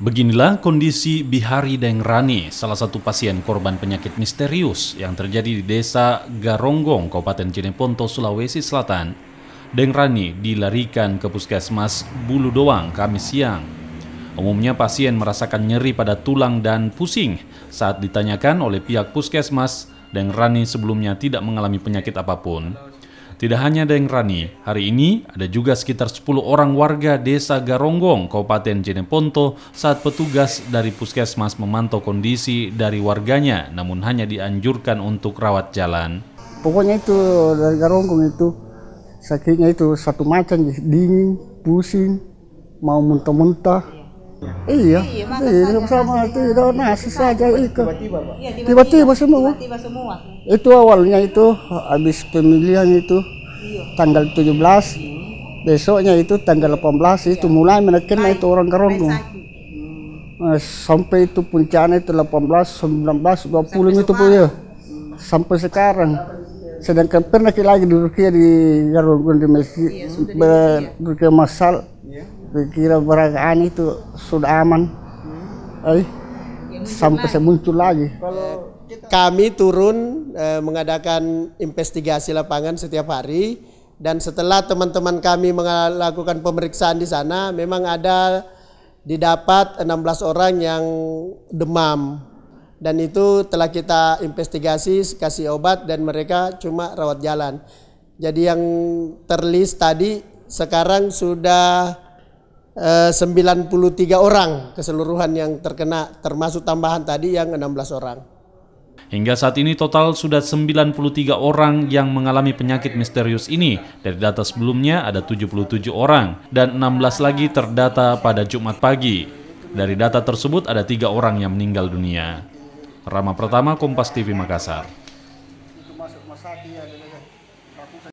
Beginilah kondisi Bihari Dengrani, salah satu pasien korban penyakit misterius yang terjadi di desa Garonggong, Kabupaten Cineponto, Sulawesi Selatan. Dengrani dilarikan ke puskesmas Bulu Doang, Kamis siang. Umumnya pasien merasakan nyeri pada tulang dan pusing. Saat ditanyakan oleh pihak puskesmas, Dengrani sebelumnya tidak mengalami penyakit apapun. Tidak hanya Deng Rani, hari ini ada juga sekitar 10 orang warga desa Garonggong, Kabupaten Jeneponto saat petugas dari puskesmas memantau kondisi dari warganya namun hanya dianjurkan untuk rawat jalan. Pokoknya itu dari Garonggong itu sakitnya itu satu macam dingin, pusing, mau muntah-muntah. Iya. Iya, iya, iya, iya sama nah, iya, nasi saja itu. Iya, tiba-tiba semua. iya, iya, semua. Itu awalnya itu habis pemilihan itu tanggal 17. Besoknya itu tanggal 18 itu mulai menekan itu orang iya, Sampai itu puncaknya itu 18, 19, 20 itu iya, Sampai sekarang. Sedangkan pernah lagi ya di Rukia di iya, di iya, Rukia Masal kira peragaan itu sudah aman eh, sampai saya muncul lagi kami turun eh, mengadakan investigasi lapangan setiap hari dan setelah teman-teman kami melakukan pemeriksaan di sana memang ada didapat 16 orang yang demam dan itu telah kita investigasi kasih obat dan mereka cuma rawat jalan jadi yang terlis tadi sekarang sudah 93 eh, orang keseluruhan yang terkena termasuk tambahan tadi yang 16 orang. Hingga saat ini total sudah 93 orang yang mengalami penyakit misterius ini. Dari data sebelumnya ada 77 orang dan 16 lagi terdata pada Jumat pagi. Dari data tersebut ada tiga orang yang meninggal dunia. Rama Pertama, Kompas TV Makassar.